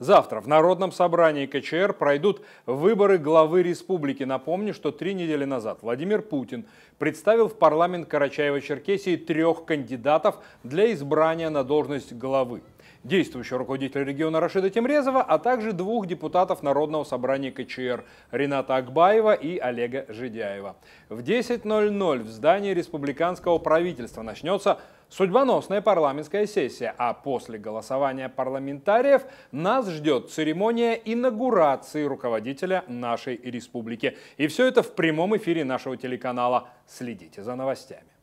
Завтра в Народном собрании КЧР пройдут выборы главы республики. Напомню, что три недели назад Владимир Путин представил в парламент Карачаева-Черкесии трех кандидатов для избрания на должность главы действующего руководителя региона Рашида Темрезова, а также двух депутатов Народного собрания КЧР Рената Акбаева и Олега Жидяева. В 10.00 в здании республиканского правительства начнется судьбоносная парламентская сессия, а после голосования парламентариев нас ждет церемония инаугурации руководителя нашей республики. И все это в прямом эфире нашего телеканала. Следите за новостями.